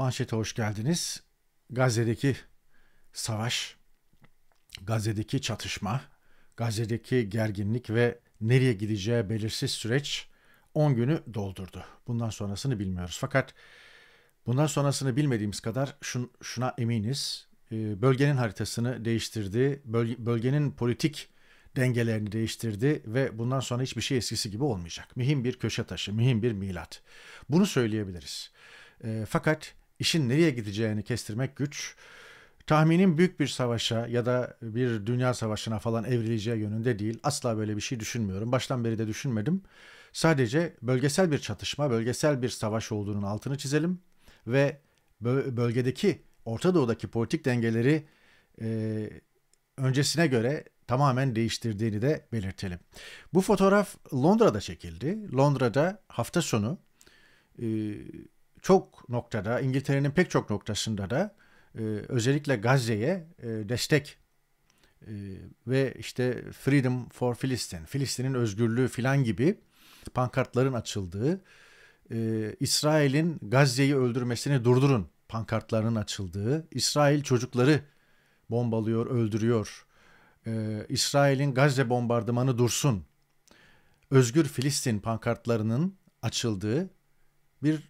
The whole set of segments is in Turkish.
Manşete hoş geldiniz. Gazze'deki savaş, Gazze'deki çatışma, Gazze'deki gerginlik ve nereye gideceği belirsiz süreç 10 günü doldurdu. Bundan sonrasını bilmiyoruz. Fakat bundan sonrasını bilmediğimiz kadar şun, şuna eminiz. Ee, bölgenin haritasını değiştirdi, bölgenin politik dengelerini değiştirdi ve bundan sonra hiçbir şey eskisi gibi olmayacak. Mühim bir köşe taşı, mühim bir milat. Bunu söyleyebiliriz. Ee, fakat işin nereye gideceğini kestirmek güç. Tahminin büyük bir savaşa ya da bir dünya savaşına falan evrileceği yönünde değil. Asla böyle bir şey düşünmüyorum. Baştan beri de düşünmedim. Sadece bölgesel bir çatışma, bölgesel bir savaş olduğunun altını çizelim ve bölgedeki Orta Doğu'daki politik dengeleri e, öncesine göre tamamen değiştirdiğini de belirtelim. Bu fotoğraf Londra'da çekildi. Londra'da hafta sonu e, çok noktada İngiltere'nin pek çok noktasında da e, özellikle Gazze'ye e, destek e, ve işte Freedom for Filistin, Filistin'in özgürlüğü filan gibi pankartların açıldığı, e, İsrail'in Gazze'yi öldürmesini durdurun pankartlarının açıldığı, İsrail çocukları bombalıyor, öldürüyor, e, İsrail'in Gazze bombardımanı dursun, Özgür Filistin pankartlarının açıldığı bir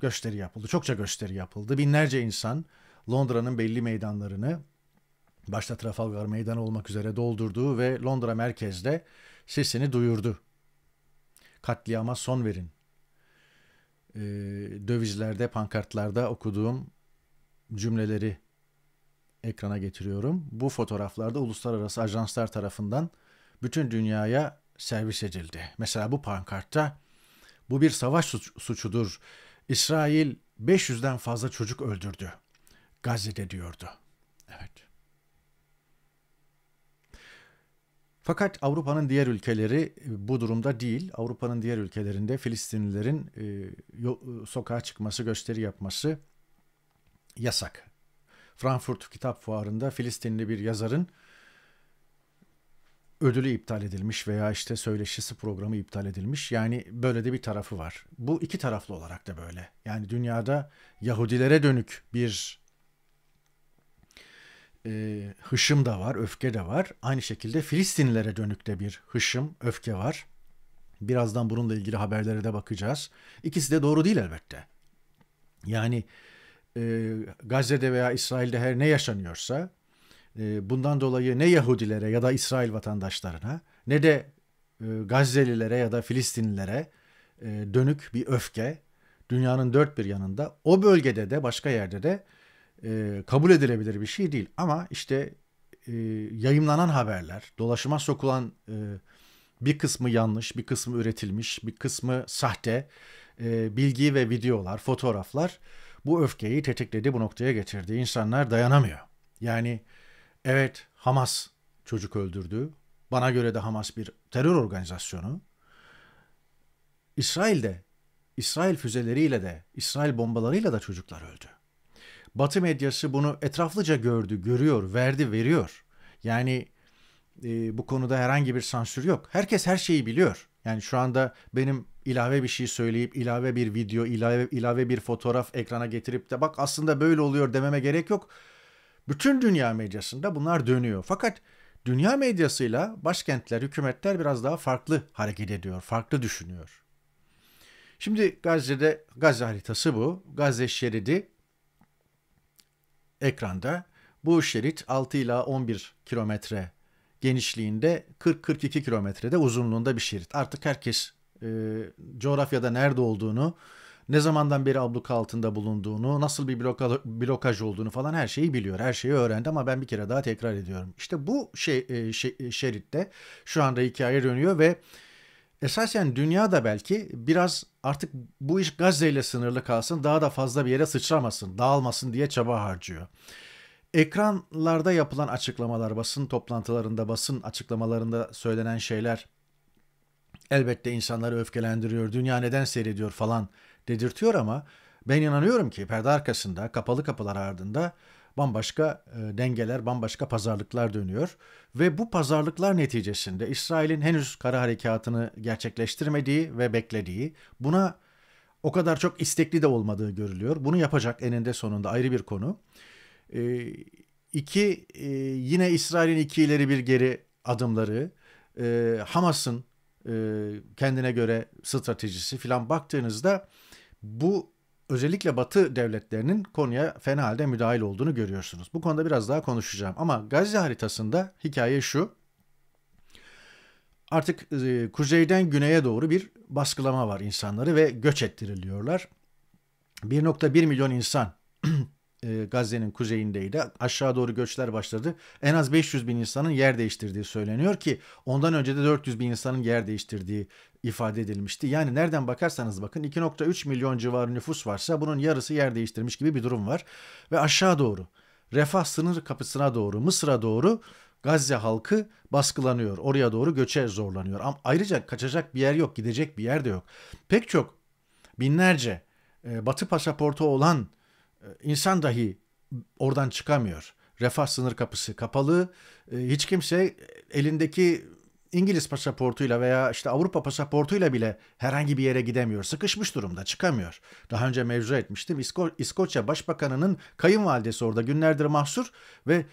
gösteri yapıldı. Çokça gösteri yapıldı. Binlerce insan Londra'nın belli meydanlarını başta Trafalgar Meydanı olmak üzere doldurdu ve Londra merkezde sesini duyurdu. Katliama son verin. Ee, dövizlerde, pankartlarda okuduğum cümleleri ekrana getiriyorum. Bu fotoğraflarda uluslararası ajanslar tarafından bütün dünyaya servis edildi. Mesela bu pankartta bu bir savaş suç, suçudur. İsrail 500'den fazla çocuk öldürdü. Gazze'de diyordu. Evet. Fakat Avrupa'nın diğer ülkeleri e, bu durumda değil. Avrupa'nın diğer ülkelerinde Filistinlilerin e, e, sokağa çıkması, gösteri yapması yasak. Frankfurt Kitap Fuarı'nda Filistinli bir yazarın ödülü iptal edilmiş veya işte söyleşisi programı iptal edilmiş. Yani böyle de bir tarafı var. Bu iki taraflı olarak da böyle. Yani dünyada Yahudilere dönük bir e, hışım da var, öfke de var. Aynı şekilde Filistinlilere dönük de bir hışım, öfke var. Birazdan bununla ilgili haberlere de bakacağız. İkisi de doğru değil elbette. Yani e, Gazze'de veya İsrail'de her ne yaşanıyorsa ee, bundan dolayı ne Yahudilere ya da İsrail vatandaşlarına ne de e, Gazze'lilere ya da Filistinlilere e, dönük bir öfke dünyanın dört bir yanında o bölgede de başka yerde de e, kabul edilebilir bir şey değil. Ama işte yayımlanan haberler, dolaşıma sokulan bir kısmı yanlış, bir kısmı üretilmiş, bir kısmı sahte bilgi ve videolar, fotoğraflar bu öfkeyi tetikledi, bu noktaya getirdi. İnsanlar dayanamıyor. Yani Evet, Hamas çocuk öldürdü. Bana göre de Hamas bir terör organizasyonu. İsrail'de, İsrail füzeleriyle de, İsrail bombalarıyla da çocuklar öldü. Batı medyası bunu etraflıca gördü, görüyor, verdi, veriyor. Yani e, bu konuda herhangi bir sansür yok. Herkes her şeyi biliyor. Yani şu anda benim ilave bir şey söyleyip ilave bir video, ilave ilave bir fotoğraf ekrana getirip de bak aslında böyle oluyor dememe gerek yok. Bütün dünya medyasında bunlar dönüyor. Fakat dünya medyasıyla başkentler, hükümetler biraz daha farklı hareket ediyor, farklı düşünüyor. Şimdi Gazze'de Gazze haritası bu. Gazze şeridi ekranda. Bu şerit 6 ila 11 kilometre genişliğinde 40-42 kilometrede uzunluğunda bir şerit. Artık herkes e, coğrafyada nerede olduğunu ne zamandan beri abluka altında bulunduğunu, nasıl bir bloka, blokaj olduğunu falan her şeyi biliyor. Her şeyi öğrendi ama ben bir kere daha tekrar ediyorum. İşte bu şey, şey, şeritte şu anda hikaye dönüyor ve esasen dünya da belki biraz artık bu iş Gazze ile sınırlı kalsın, daha da fazla bir yere sıçramasın, dağılmasın diye çaba harcıyor. Ekranlarda yapılan açıklamalar, basın toplantılarında, basın açıklamalarında söylenen şeyler elbette insanları öfkelendiriyor. Dünya neden seyrediyor falan dedirtiyor ama ben inanıyorum ki perde arkasında, kapalı kapılar ardında bambaşka e, dengeler, bambaşka pazarlıklar dönüyor ve bu pazarlıklar neticesinde İsrail'in henüz kara harekatını gerçekleştirmediği ve beklediği, buna o kadar çok istekli de olmadığı görülüyor. Bunu yapacak eninde sonunda ayrı bir konu. E, iki, e, yine İsrail'in iki ileri bir geri adımları, e, Hamas'ın kendine göre stratejisi filan baktığınızda bu özellikle Batı devletlerinin konuya fena halde müdahil olduğunu görüyorsunuz. Bu konuda biraz daha konuşacağım ama Gazze haritasında hikaye şu. Artık e, kuzeyden güneye doğru bir baskılama var insanları ve göç ettiriliyorlar. 1.1 milyon insan e, Gazze'nin kuzeyindeydi. Aşağı doğru göçler başladı. En az 500 bin insanın yer değiştirdiği söyleniyor ki ondan önce de 400 bin insanın yer değiştirdiği ifade edilmişti. Yani nereden bakarsanız bakın 2.3 milyon civarı nüfus varsa bunun yarısı yer değiştirmiş gibi bir durum var. Ve aşağı doğru refah sınır kapısına doğru Mısır'a doğru Gazze halkı baskılanıyor. Oraya doğru göçe zorlanıyor. Ama ayrıca kaçacak bir yer yok, gidecek bir yer de yok. Pek çok binlerce e, Batı pasaportu olan ee, insan dahi oradan çıkamıyor. Refah sınır kapısı kapalı. Ee, hiç kimse elindeki İngiliz pasaportuyla veya işte Avrupa pasaportuyla bile herhangi bir yere gidemiyor. Sıkışmış durumda çıkamıyor. Daha önce mevzu etmiştim. İsko İskoçya Başbakanı'nın kayınvalidesi orada günlerdir mahsur ve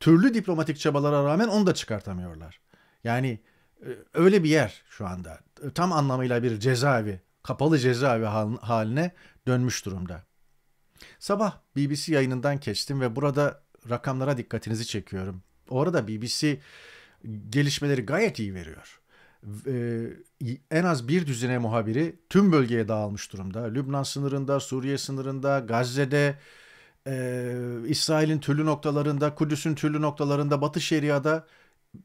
türlü diplomatik çabalara rağmen onu da çıkartamıyorlar. Yani e, öyle bir yer şu anda. Tam anlamıyla bir cezaevi, kapalı cezaevi haline dönmüş durumda. Sabah BBC yayınından kestim ve burada rakamlara dikkatinizi çekiyorum. Orada BBC gelişmeleri gayet iyi veriyor. Ee, en az bir düzine muhabiri tüm bölgeye dağılmış durumda. Lübnan sınırında, Suriye sınırında, Gazze'de, e, İsrail'in türlü noktalarında, Kudüs'ün türlü noktalarında, Batı Şeria'da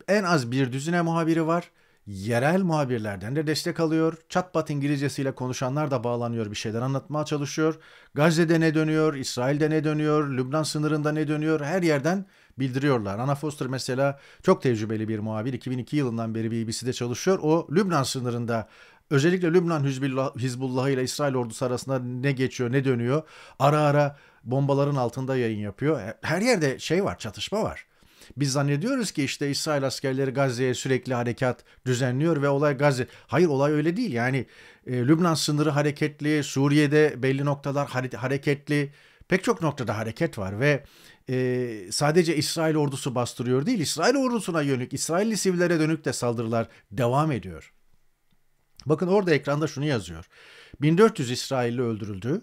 en az bir düzine muhabiri var yerel muhabirlerden de destek alıyor. Çatpat İngilizcesiyle konuşanlar da bağlanıyor, bir şeyler anlatmaya çalışıyor. Gazze'de ne dönüyor, İsrail'de ne dönüyor, Lübnan sınırında ne dönüyor her yerden bildiriyorlar. Anna Foster mesela çok tecrübeli bir muhabir. 2002 yılından beri BBC'de çalışıyor. O Lübnan sınırında özellikle Lübnan Hizbullah ile İsrail ordusu arasında ne geçiyor, ne dönüyor. Ara ara bombaların altında yayın yapıyor. Her yerde şey var, çatışma var. Biz zannediyoruz ki işte İsrail askerleri Gazze'ye sürekli harekat düzenliyor ve olay Gazze. Hayır olay öyle değil. Yani e, Lübnan sınırı hareketli, Suriye'de belli noktalar hareketli. Pek çok noktada hareket var ve e, sadece İsrail ordusu bastırıyor değil, İsrail ordusuna yönelik, İsrailli sivillere dönük de saldırılar devam ediyor. Bakın orada ekranda şunu yazıyor. 1400 İsrailli öldürüldü,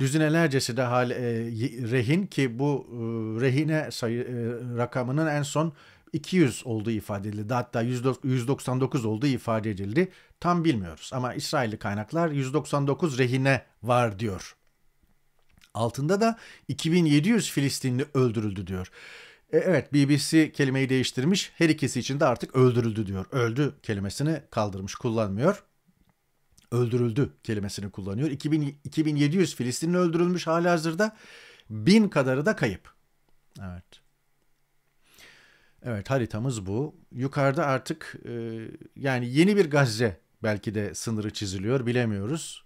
Düzinelercesi de hal, e, rehin ki bu e, rehine sayı, e, rakamının en son 200 olduğu ifade edildi. Hatta 199 olduğu ifade edildi. Tam bilmiyoruz ama İsrailli kaynaklar 199 rehine var diyor. Altında da 2700 Filistinli öldürüldü diyor. E, evet BBC kelimeyi değiştirmiş. Her ikisi için de artık öldürüldü diyor. Öldü kelimesini kaldırmış kullanmıyor öldürüldü kelimesini kullanıyor. 2000, 2700 Filistinli öldürülmüş hali hazırda. Bin kadarı da kayıp. Evet. Evet haritamız bu. Yukarıda artık e, yani yeni bir Gazze belki de sınırı çiziliyor bilemiyoruz.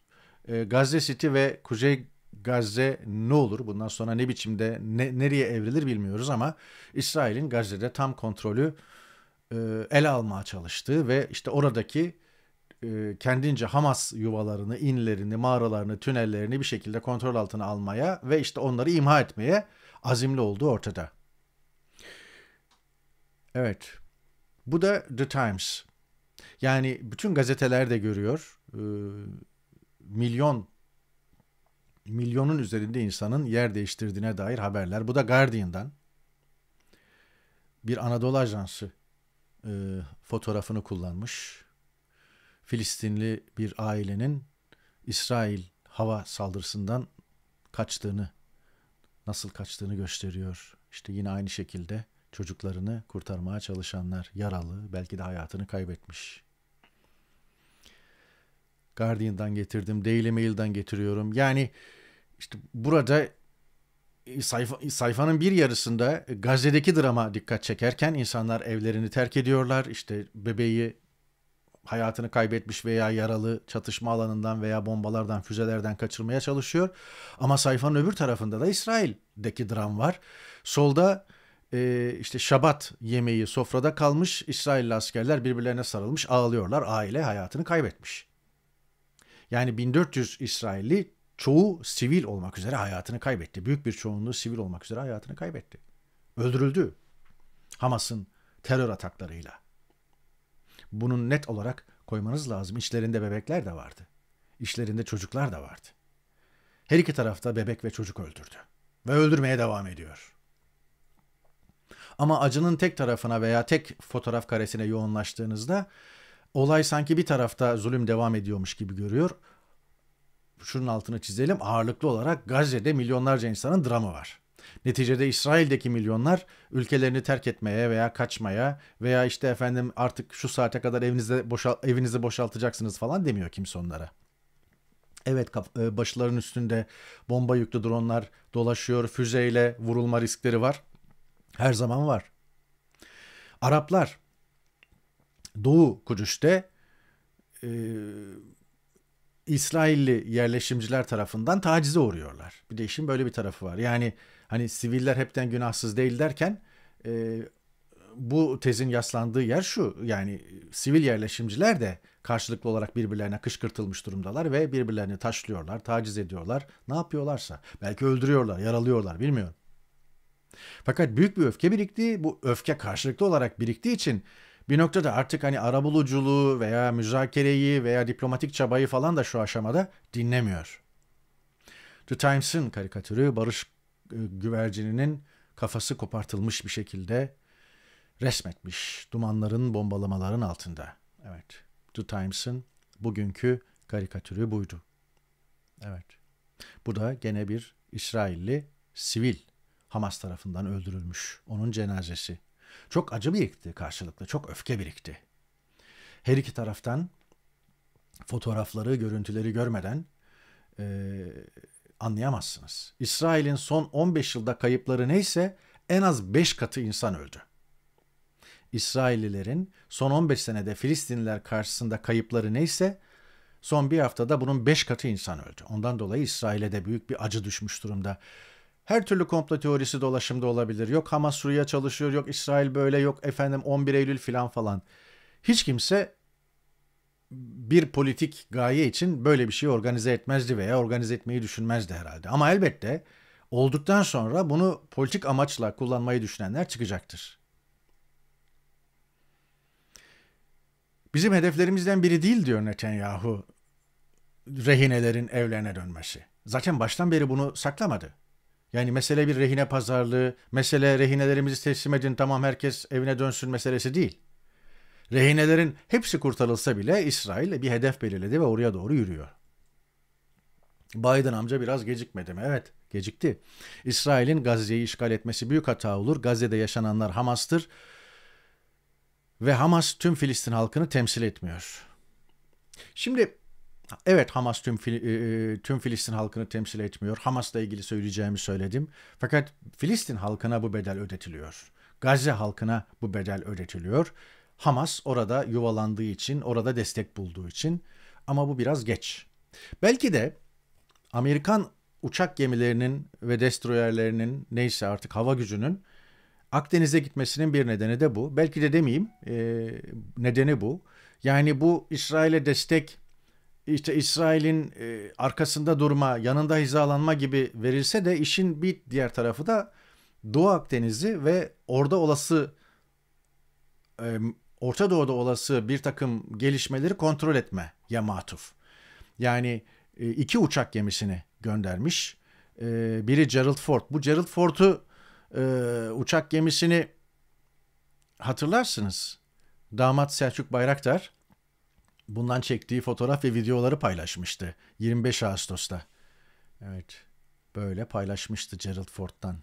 E, Gazze City ve Kuzey Gazze ne olur? Bundan sonra ne biçimde ne, nereye evrilir bilmiyoruz ama İsrail'in Gazze'de tam kontrolü e, ele almaya çalıştığı ve işte oradaki e, kendince Hamas yuvalarını, inlerini, mağaralarını, tünellerini bir şekilde kontrol altına almaya ve işte onları imha etmeye azimli olduğu ortada. Evet. Bu da The Times. Yani bütün gazeteler de görüyor. E, milyon milyonun üzerinde insanın yer değiştirdiğine dair haberler. Bu da Guardian'dan. Bir Anadolu Ajansı e, fotoğrafını kullanmış Filistinli bir ailenin İsrail hava saldırısından kaçtığını, nasıl kaçtığını gösteriyor. İşte yine aynı şekilde çocuklarını kurtarmaya çalışanlar yaralı, belki de hayatını kaybetmiş. Guardian'dan getirdim, Daily Mail'dan getiriyorum. Yani işte burada e, sayfa, sayfanın bir yarısında Gazze'deki drama dikkat çekerken insanlar evlerini terk ediyorlar. İşte bebeği hayatını kaybetmiş veya yaralı çatışma alanından veya bombalardan, füzelerden kaçırmaya çalışıyor. Ama sayfanın öbür tarafında da İsrail'deki dram var. Solda e, işte şabat yemeği sofrada kalmış, İsrailli askerler birbirlerine sarılmış, ağlıyorlar, aile hayatını kaybetmiş. Yani 1400 İsrailli çoğu sivil olmak üzere hayatını kaybetti. Büyük bir çoğunluğu sivil olmak üzere hayatını kaybetti. Öldürüldü Hamas'ın terör ataklarıyla. Bunun net olarak koymanız lazım. İçlerinde bebekler de vardı. İçlerinde çocuklar da vardı. Her iki tarafta bebek ve çocuk öldürdü. Ve öldürmeye devam ediyor. Ama acının tek tarafına veya tek fotoğraf karesine yoğunlaştığınızda olay sanki bir tarafta zulüm devam ediyormuş gibi görüyor. Şunun altını çizelim ağırlıklı olarak Gazze'de milyonlarca insanın dramı var. Neticede İsrail'deki milyonlar ülkelerini terk etmeye veya kaçmaya veya işte efendim artık şu saate kadar evinizde boşal evinizi boşaltacaksınız falan demiyor kimse onlara. Evet e, başların üstünde bomba yüklü dronlar dolaşıyor, füzeyle vurulma riskleri var. Her zaman var. Araplar Doğu Kudüs'te e, İsrailli yerleşimciler tarafından tacize uğruyorlar. Bir de işin böyle bir tarafı var. Yani hani siviller hepten günahsız değil derken e, bu tezin yaslandığı yer şu yani sivil yerleşimciler de karşılıklı olarak birbirlerine kışkırtılmış durumdalar ve birbirlerini taşlıyorlar, taciz ediyorlar, ne yapıyorlarsa. Belki öldürüyorlar, yaralıyorlar bilmiyorum. Fakat büyük bir öfke birikti. Bu öfke karşılıklı olarak biriktiği için bir noktada artık hani arabuluculuğu veya müzakereyi veya diplomatik çabayı falan da şu aşamada dinlemiyor. The Times'ın karikatürü barış e, güvercininin kafası kopartılmış bir şekilde resmetmiş dumanların bombalamaların altında. Evet. The Times'ın bugünkü karikatürü buydu. Evet. Bu da gene bir İsrailli sivil Hamas tarafından öldürülmüş. Onun cenazesi. Çok acı birikti karşılıklı. Çok öfke birikti. Her iki taraftan fotoğrafları, görüntüleri görmeden e, anlayamazsınız. İsrail'in son 15 yılda kayıpları neyse en az 5 katı insan öldü. İsraillilerin son 15 senede Filistinliler karşısında kayıpları neyse son bir haftada bunun 5 katı insan öldü. Ondan dolayı İsrail'e de büyük bir acı düşmüş durumda. Her türlü komplo teorisi dolaşımda olabilir. Yok Hamas Suriye çalışıyor, yok İsrail böyle, yok efendim 11 Eylül filan falan. Hiç kimse bir politik gaye için böyle bir şey organize etmezdi veya organize etmeyi düşünmezdi herhalde. Ama elbette olduktan sonra bunu politik amaçla kullanmayı düşünenler çıkacaktır. Bizim hedeflerimizden biri değil diyor Netanyahu rehinelerin evlerine dönmesi. Zaten baştan beri bunu saklamadı. Yani mesele bir rehine pazarlığı, mesele rehinelerimizi teslim edin tamam herkes evine dönsün meselesi değil. Rehinelerin hepsi kurtarılsa bile İsrail bir hedef belirledi ve oraya doğru yürüyor. Biden amca biraz gecikmedi mi? Evet, gecikti. İsrail'in Gazze'yi işgal etmesi büyük hata olur. Gazze'de yaşananlar Hamas'tır ve Hamas tüm Filistin halkını temsil etmiyor. Şimdi evet Hamas tüm e, e, tüm Filistin halkını temsil etmiyor. Hamas'la ilgili söyleyeceğimi söyledim. Fakat Filistin halkına bu bedel ödetiliyor. Gazze halkına bu bedel ödetiliyor Hamas orada yuvalandığı için, orada destek bulduğu için ama bu biraz geç. Belki de Amerikan uçak gemilerinin ve destroyerlerinin neyse artık hava gücünün Akdeniz'e gitmesinin bir nedeni de bu. Belki de demeyeyim e, nedeni bu. Yani bu İsrail'e destek işte İsrail'in e, arkasında durma, yanında hizalanma gibi verilse de işin bir diğer tarafı da Doğu Akdeniz'i ve orada olası e, Orta Doğu'da olası bir takım gelişmeleri kontrol etme ya matuf. Yani e, iki uçak gemisini göndermiş. E, biri Gerald Ford. Bu Gerald Ford'u e, uçak gemisini hatırlarsınız. Damat Selçuk Bayraktar bundan çektiği fotoğraf ve videoları paylaşmıştı 25 Ağustos'ta. Evet böyle paylaşmıştı Gerald Ford'dan.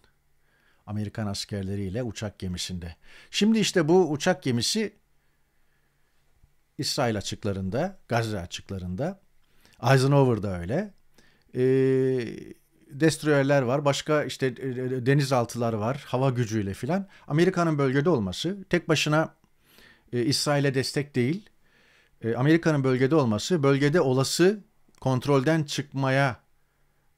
Amerikan askerleriyle uçak gemisinde. Şimdi işte bu uçak gemisi İsrail açıklarında, Gazze açıklarında. da öyle. E, destroyerler var, başka işte e, e, denizaltılar var, hava gücüyle filan. Amerika'nın bölgede olması tek başına e, İsrail'e destek değil. E, Amerika'nın bölgede olması bölgede olası kontrolden çıkmaya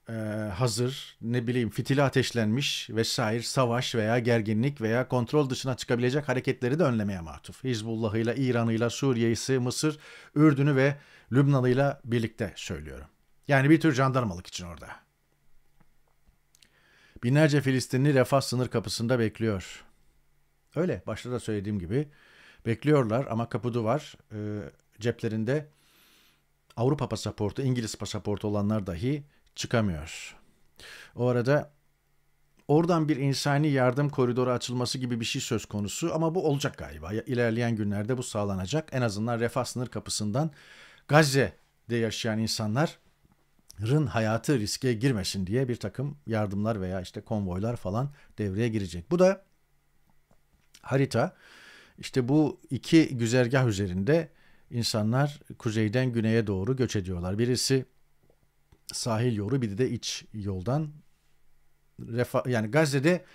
e, hazır, ne bileyim fitili ateşlenmiş vesaire savaş veya gerginlik veya kontrol dışına çıkabilecek hareketleri de önlemeye matuf. Hizbullah'ıyla, İran'ıyla, Suriye'si, Mısır, Ürdün'ü ve Lübnan'ıyla birlikte söylüyorum. Yani bir tür jandarmalık için orada. Binlerce Filistinli refah sınır kapısında bekliyor. Öyle başta da söylediğim gibi bekliyorlar ama kapı duvar e, ceplerinde Avrupa pasaportu, İngiliz pasaportu olanlar dahi çıkamıyor. O arada oradan bir insani yardım koridoru açılması gibi bir şey söz konusu ama bu olacak galiba. İlerleyen günlerde bu sağlanacak. En azından refah sınır kapısından Gazze'de yaşayan insanların hayatı riske girmesin diye bir takım yardımlar veya işte konvoylar falan devreye girecek. Bu da harita İşte bu iki güzergah üzerinde insanlar kuzeyden güneye doğru göç ediyorlar. Birisi sahil yolu bir de iç yoldan refa yani Gazze'de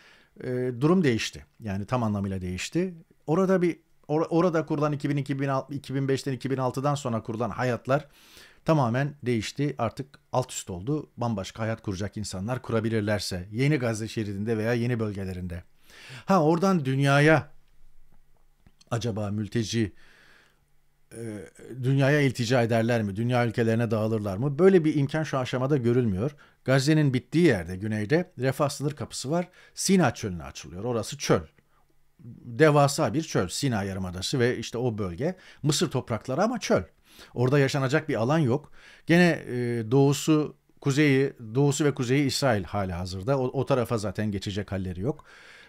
e, durum değişti. Yani tam anlamıyla değişti. Orada bir or, orada kurulan 2000 2006, 2005'ten 2006'dan sonra kurulan hayatlar tamamen değişti. Artık alt üst oldu. Bambaşka hayat kuracak insanlar kurabilirlerse yeni Gazze şeridinde veya yeni bölgelerinde. Ha oradan dünyaya acaba mülteci e, dünyaya iltica ederler mi? Dünya ülkelerine dağılırlar mı? Böyle bir imkan şu aşamada görülmüyor. Gazze'nin bittiği yerde güneyde refah sınır kapısı var. Sina çölüne açılıyor. Orası çöl. Devasa bir çöl. Sina Yarımadası ve işte o bölge. Mısır toprakları ama çöl. Orada yaşanacak bir alan yok. Gene e, doğusu, kuzeyi, doğusu ve kuzeyi İsrail hali hazırda. O, o tarafa zaten geçecek halleri yok.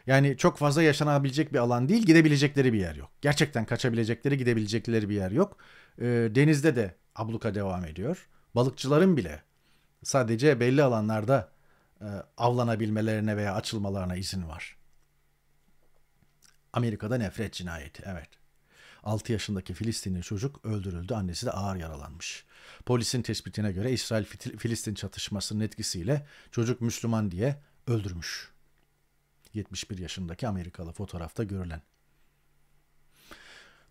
Yani çok fazla yaşanabilecek bir alan değil. Gidebilecekleri bir yer yok. Gerçekten kaçabilecekleri, gidebilecekleri bir yer yok. E, denizde de abluka devam ediyor. Balıkçıların bile sadece belli alanlarda e, avlanabilmelerine veya açılmalarına izin var. Amerika'da nefret cinayeti, evet. 6 yaşındaki Filistinli çocuk öldürüldü, annesi de ağır yaralanmış. Polisin tespitine göre İsrail-Filistin çatışmasının etkisiyle çocuk Müslüman diye öldürmüş. 71 yaşındaki Amerikalı fotoğrafta görülen.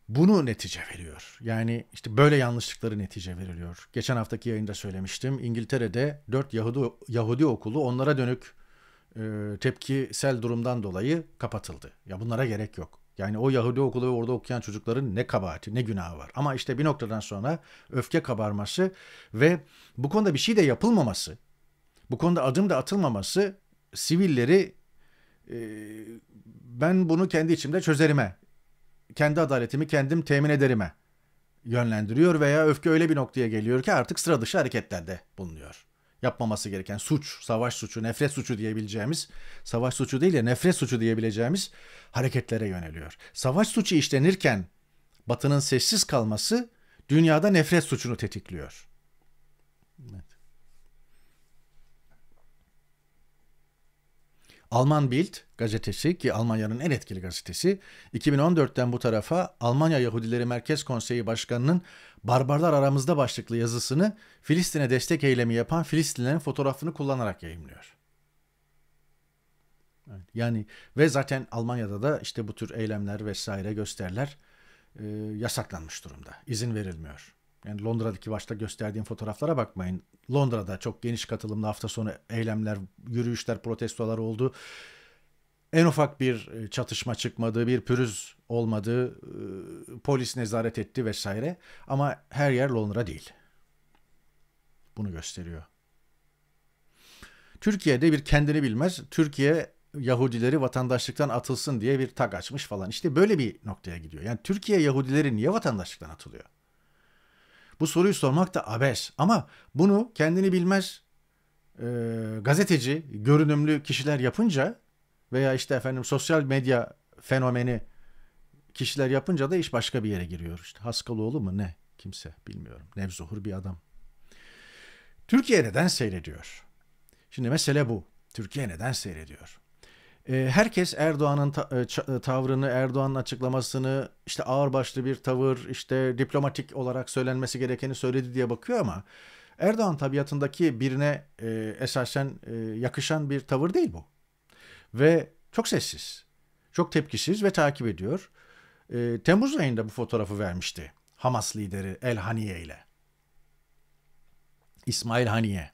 Bunu netice veriyor. Yani işte böyle yanlışlıkları netice veriliyor. Geçen haftaki yayında söylemiştim. İngiltere'de 4 Yahudi, Yahudi okulu onlara dönük e, tepkisel durumdan dolayı kapatıldı. Ya bunlara gerek yok. Yani o Yahudi okulu ve orada okuyan çocukların ne kabahati, ne günahı var. Ama işte bir noktadan sonra öfke kabarması ve bu konuda bir şey de yapılmaması, bu konuda adım da atılmaması sivilleri ee, ben bunu kendi içimde çözerime, kendi adaletimi kendim temin ederime yönlendiriyor veya öfke öyle bir noktaya geliyor ki artık sıra dışı hareketlerde bulunuyor. Yapmaması gereken suç, savaş suçu, nefret suçu diyebileceğimiz, savaş suçu değil de nefret suçu diyebileceğimiz hareketlere yöneliyor. Savaş suçu işlenirken Batı'nın sessiz kalması dünyada nefret suçunu tetikliyor. Evet. Alman Bild gazetesi ki Almanya'nın en etkili gazetesi 2014'ten bu tarafa Almanya Yahudileri Merkez Konseyi Başkanı'nın Barbarlar Aramızda başlıklı yazısını Filistin'e destek eylemi yapan Filistinlilerin fotoğrafını kullanarak yayımlıyor. yani ve zaten Almanya'da da işte bu tür eylemler vesaire gösteriler e, yasaklanmış durumda. İzin verilmiyor. Yani Londra'daki başta gösterdiğim fotoğraflara bakmayın. Londra'da çok geniş katılımlı hafta sonu eylemler, yürüyüşler, protestolar oldu. En ufak bir e, çatışma çıkmadı, bir pürüz olmadı, e, polis nezaret etti vesaire. Ama her yer Londra değil. Bunu gösteriyor. Türkiye'de bir kendini bilmez, Türkiye Yahudileri vatandaşlıktan atılsın diye bir tak açmış falan. İşte böyle bir noktaya gidiyor. Yani Türkiye Yahudileri niye vatandaşlıktan atılıyor? Bu soruyu sormak da abes ama bunu kendini bilmez e, gazeteci, görünümlü kişiler yapınca veya işte efendim sosyal medya fenomeni kişiler yapınca da iş başka bir yere giriyor. İşte Haskaloğlu mu ne kimse bilmiyorum. Nevzuhur bir adam. Türkiye neden seyrediyor? Şimdi mesele bu. Türkiye neden seyrediyor? Ee, herkes Erdoğan'ın e, e, tavrını, Erdoğan'ın açıklamasını işte ağırbaşlı bir tavır, işte diplomatik olarak söylenmesi gerekeni söyledi diye bakıyor ama Erdoğan tabiatındaki birine e, esasen yakışan bir tavır değil bu. Ve çok sessiz, çok tepkisiz ve takip ediyor. Temmuz ayında bu fotoğrafı vermişti Hamas lideri El Haniye ile. İsmail Haniye.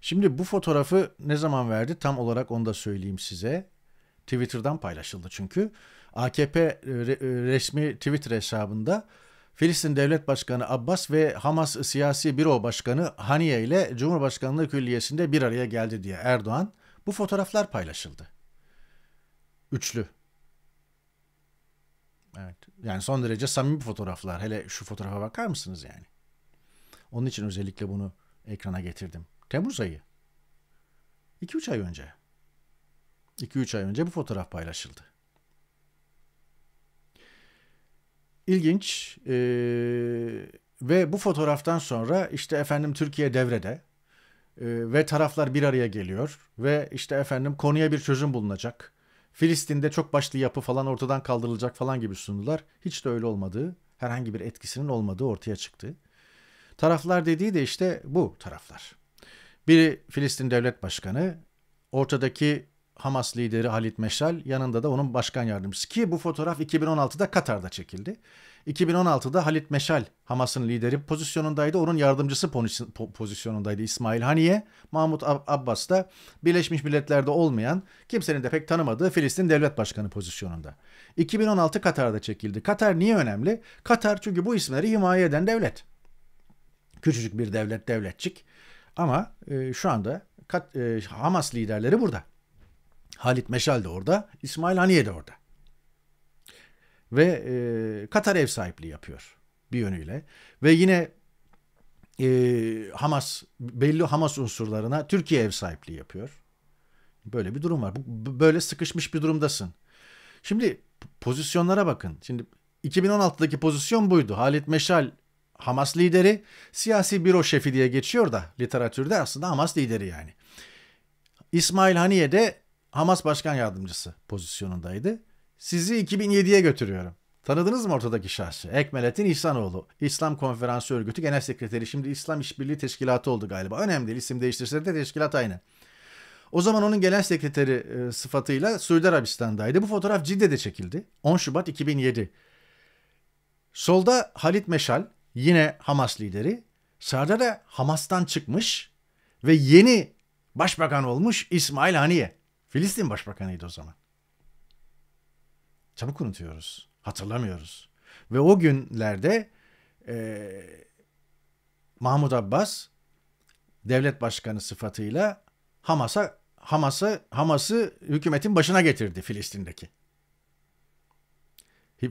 Şimdi bu fotoğrafı ne zaman verdi tam olarak onu da söyleyeyim size. Twitter'dan paylaşıldı çünkü. AKP e, e, resmi Twitter hesabında Filistin Devlet Başkanı Abbas ve Hamas Siyasi Büro Başkanı Haniye ile Cumhurbaşkanlığı Külliyesi'nde bir araya geldi diye Erdoğan bu fotoğraflar paylaşıldı. Üçlü. Evet. Yani son derece samimi fotoğraflar. Hele şu fotoğrafa bakar mısınız yani? Onun için özellikle bunu ekrana getirdim. Temmuz ayı. 2-3 ay önce. 2-3 ay önce bu fotoğraf paylaşıldı. İlginç ee, ve bu fotoğraftan sonra işte efendim Türkiye devrede ee, ve taraflar bir araya geliyor ve işte efendim konuya bir çözüm bulunacak. Filistin'de çok başlı yapı falan ortadan kaldırılacak falan gibi sundular. Hiç de öyle olmadığı, herhangi bir etkisinin olmadığı ortaya çıktı. Taraflar dediği de işte bu taraflar. Biri Filistin Devlet Başkanı, ortadaki Hamas lideri Halit Meşal, yanında da onun başkan yardımcısı ki bu fotoğraf 2016'da Katar'da çekildi. 2016'da Halit Meşal Hamas'ın lideri pozisyonundaydı. Onun yardımcısı pozisyonundaydı İsmail Haniye. Mahmut Abbas da Birleşmiş Milletler'de olmayan kimsenin de pek tanımadığı Filistin Devlet Başkanı pozisyonunda. 2016 Katar'da çekildi. Katar niye önemli? Katar çünkü bu isimleri himaye eden devlet. Küçücük bir devlet devletçik. Ama e, şu anda kat, e, Hamas liderleri burada. Halit Meşal de orada, İsmail Haniye de orada. Ve e, Katar ev sahipliği yapıyor bir yönüyle. Ve yine e, Hamas, belli Hamas unsurlarına Türkiye ev sahipliği yapıyor. Böyle bir durum var. Böyle sıkışmış bir durumdasın. Şimdi pozisyonlara bakın. Şimdi 2016'daki pozisyon buydu. Halit Meşal Hamas lideri, siyasi büro şefi diye geçiyor da literatürde aslında Hamas lideri yani. İsmail Haniye de Hamas Başkan Yardımcısı pozisyonundaydı. Sizi 2007'ye götürüyorum. Tanıdınız mı ortadaki şahsı? Ekmelettin İhsanoğlu. İslam Konferansı Örgütü Genel Sekreteri. Şimdi İslam İşbirliği Teşkilatı oldu galiba. Önemli değil. İsim değiştirse de teşkilat aynı. O zaman onun genel sekreteri e, sıfatıyla Suudi Arabistan'daydı. Bu fotoğraf Cidde'de çekildi. 10 Şubat 2007. Solda Halit Meşal, yine Hamas lideri. Sırada da Hamas'tan çıkmış ve yeni başbakan olmuş İsmail Haniye. Filistin başbakanıydı o zaman. Çabuk unutuyoruz. Hatırlamıyoruz. Ve o günlerde e, Mahmut Abbas devlet başkanı sıfatıyla Hamas'a Hamas'ı Hamas'ı hükümetin başına getirdi Filistin'deki.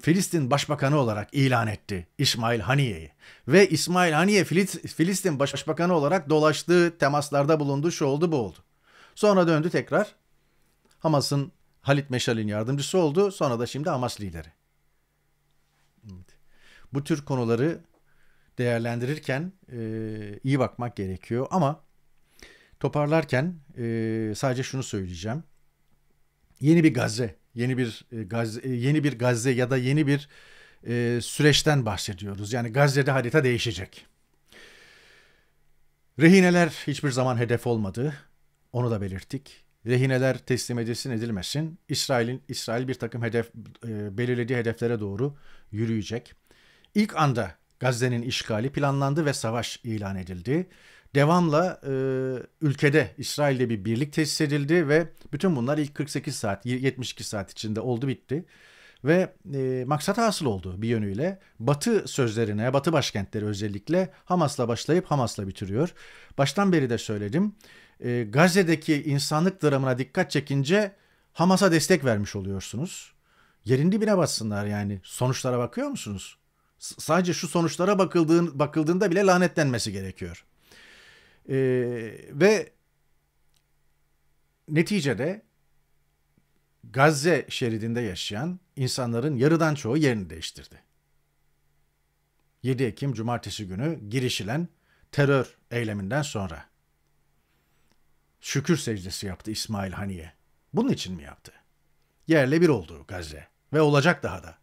Filistin Başbakanı olarak ilan etti İsmail Haniye'yi. Ve İsmail Haniye Filistin Başbakanı olarak dolaştığı temaslarda bulundu, şu oldu, bu oldu. Sonra döndü tekrar Hamas'ın Halit Meşal'in yardımcısı oldu. Sonra da şimdi Hamas lideri. Bu tür konuları değerlendirirken e, iyi bakmak gerekiyor ama toparlarken e, sadece şunu söyleyeceğim. Yeni bir Gazze Yeni bir e, Gazze, yeni bir Gazze ya da yeni bir e, süreçten bahsediyoruz. Yani Gazze'de harita değişecek. Rehineler hiçbir zaman hedef olmadı. Onu da belirttik. Rehineler teslim edilsin edilmesin. İsrail'in İsrail bir takım hedef e, belirlediği hedeflere doğru yürüyecek. İlk anda Gazze'nin işgali planlandı ve savaş ilan edildi. Devamla e, ülkede İsrail'de bir birlik tesis edildi ve bütün bunlar ilk 48 saat 72 saat içinde oldu bitti. Ve e, maksat hasıl oldu bir yönüyle. Batı sözlerine, Batı başkentleri özellikle Hamas'la başlayıp Hamas'la bitiriyor. Baştan beri de söyledim. E, Gazze'deki insanlık dramına dikkat çekince Hamas'a destek vermiş oluyorsunuz. Yerin dibine bassınlar yani. Sonuçlara bakıyor musunuz? S sadece şu sonuçlara bakıldığın, bakıldığında bile lanetlenmesi gerekiyor. E, ve neticede Gazze şeridinde yaşayan insanların yarıdan çoğu yerini değiştirdi. 7 Ekim Cumartesi günü girişilen terör eyleminden sonra şükür secdesi yaptı İsmail Haniye. Bunun için mi yaptı? Yerle bir oldu Gazze ve olacak daha da.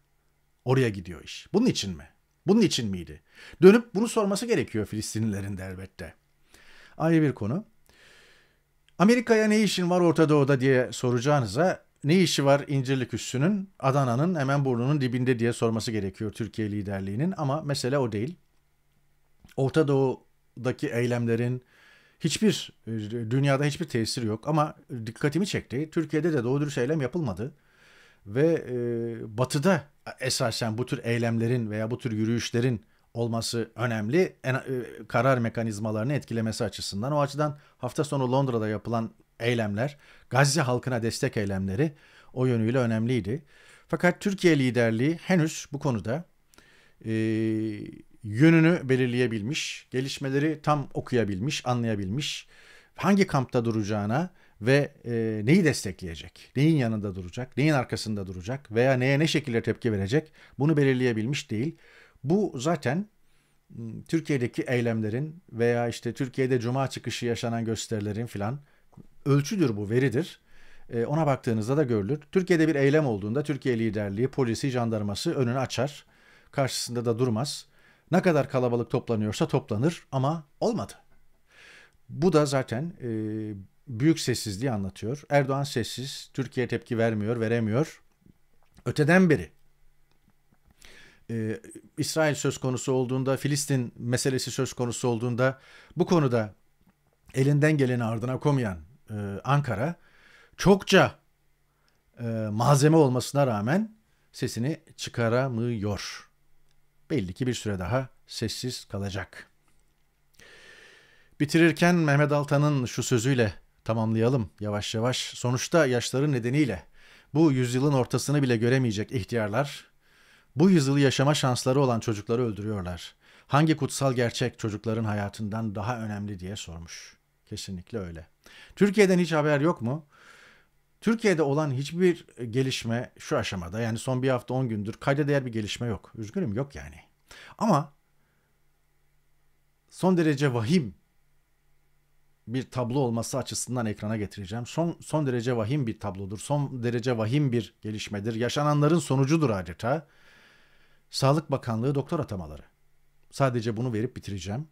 Oraya gidiyor iş. Bunun için mi? Bunun için miydi? Dönüp bunu sorması gerekiyor Filistinlilerin de elbette ayrı bir konu. Amerika'ya ne işin var Orta Doğu'da diye soracağınıza ne işi var İncirlik Üssü'nün Adana'nın hemen burnunun dibinde diye sorması gerekiyor Türkiye liderliğinin ama mesele o değil. Orta Doğu'daki eylemlerin hiçbir dünyada hiçbir tesiri yok ama dikkatimi çekti. Türkiye'de de doğru dürüst eylem yapılmadı ve e, batıda esasen bu tür eylemlerin veya bu tür yürüyüşlerin olması önemli. En, e, karar mekanizmalarını etkilemesi açısından. O açıdan hafta sonu Londra'da yapılan eylemler, Gazze halkına destek eylemleri o yönüyle önemliydi. Fakat Türkiye liderliği henüz bu konuda e, yönünü belirleyebilmiş, gelişmeleri tam okuyabilmiş, anlayabilmiş, hangi kampta duracağına ve e, neyi destekleyecek, neyin yanında duracak, neyin arkasında duracak veya neye ne şekilde tepki verecek bunu belirleyebilmiş değil. Bu zaten ıı, Türkiye'deki eylemlerin veya işte Türkiye'de cuma çıkışı yaşanan gösterilerin filan ölçüdür bu, veridir. Ee, ona baktığınızda da görülür. Türkiye'de bir eylem olduğunda Türkiye liderliği, polisi, jandarması önünü açar. Karşısında da durmaz. Ne kadar kalabalık toplanıyorsa toplanır ama olmadı. Bu da zaten e, büyük sessizliği anlatıyor. Erdoğan sessiz, Türkiye tepki vermiyor, veremiyor. Öteden beri e, İsrail söz konusu olduğunda, Filistin meselesi söz konusu olduğunda bu konuda elinden geleni ardına koymayan e, Ankara çokça e, malzeme olmasına rağmen sesini çıkaramıyor. Belli ki bir süre daha sessiz kalacak. Bitirirken Mehmet Altan'ın şu sözüyle tamamlayalım yavaş yavaş. Sonuçta yaşları nedeniyle bu yüzyılın ortasını bile göremeyecek ihtiyarlar bu yüzyılı yaşama şansları olan çocukları öldürüyorlar. Hangi kutsal gerçek çocukların hayatından daha önemli diye sormuş. Kesinlikle öyle. Türkiye'den hiç haber yok mu? Türkiye'de olan hiçbir gelişme şu aşamada yani son bir hafta 10 gündür kayda değer bir gelişme yok. Üzgünüm yok yani. Ama son derece vahim bir tablo olması açısından ekrana getireceğim. Son, son derece vahim bir tablodur. Son derece vahim bir gelişmedir. Yaşananların sonucudur adeta. Sağlık Bakanlığı doktor atamaları. Sadece bunu verip bitireceğim.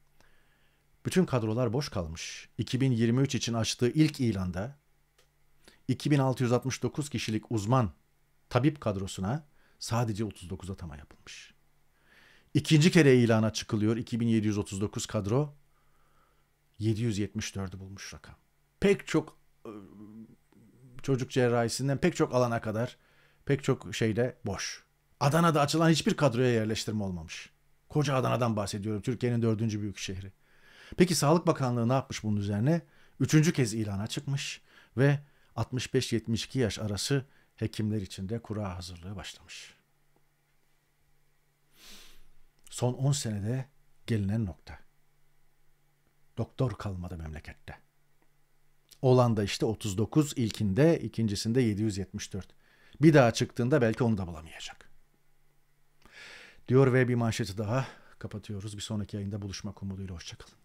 Bütün kadrolar boş kalmış. 2023 için açtığı ilk ilanda 2669 kişilik uzman tabip kadrosuna sadece 39 atama yapılmış. İkinci kere ilana çıkılıyor 2739 kadro 774'ü bulmuş rakam. Pek çok e, çocuk cerrahisinden pek çok alana kadar pek çok şeyde boş. Adana'da açılan hiçbir kadroya yerleştirme olmamış. Koca Adana'dan bahsediyorum. Türkiye'nin dördüncü büyük şehri. Peki Sağlık Bakanlığı ne yapmış bunun üzerine? Üçüncü kez ilana çıkmış ve 65-72 yaş arası hekimler için de kura hazırlığı başlamış. Son 10 senede gelinen nokta. Doktor kalmadı memlekette. Olan da işte 39 ilkinde, ikincisinde 774. Bir daha çıktığında belki onu da bulamayacak diyor ve bir manşeti daha kapatıyoruz. Bir sonraki yayında buluşmak umuduyla. Hoşçakalın.